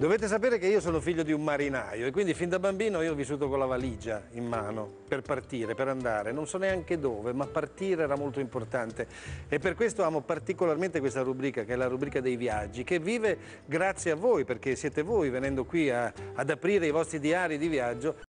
Dovete sapere che io sono figlio di un marinaio e quindi fin da bambino io ho vissuto con la valigia in mano per partire, per andare, non so neanche dove, ma partire era molto importante e per questo amo particolarmente questa rubrica che è la rubrica dei viaggi che vive grazie a voi perché siete voi venendo qui a, ad aprire i vostri diari di viaggio.